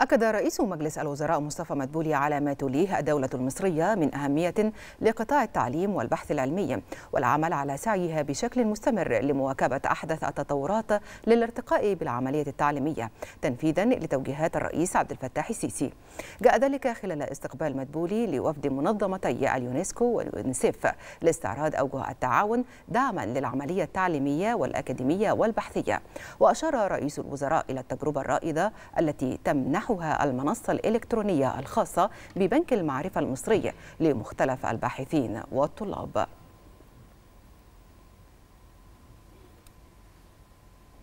أكد رئيس مجلس الوزراء مصطفى مدبولي على ما توليه الدولة المصرية من أهمية لقطاع التعليم والبحث العلمي والعمل على سعيها بشكل مستمر لمواكبة أحدث التطورات للارتقاء بالعملية التعليمية تنفيذا لتوجيهات الرئيس عبد الفتاح السيسي جاء ذلك خلال استقبال مدبولي لوفد منظمتي اليونسكو واليونسيف لاستعراض أوجه التعاون دعما للعملية التعليمية والأكاديمية والبحثية وأشار رئيس الوزراء إلى التجربة الرائدة التي تمنح تمنحها المنصة الإلكترونية الخاصة ببنك المعرفة المصري لمختلف الباحثين والطلاب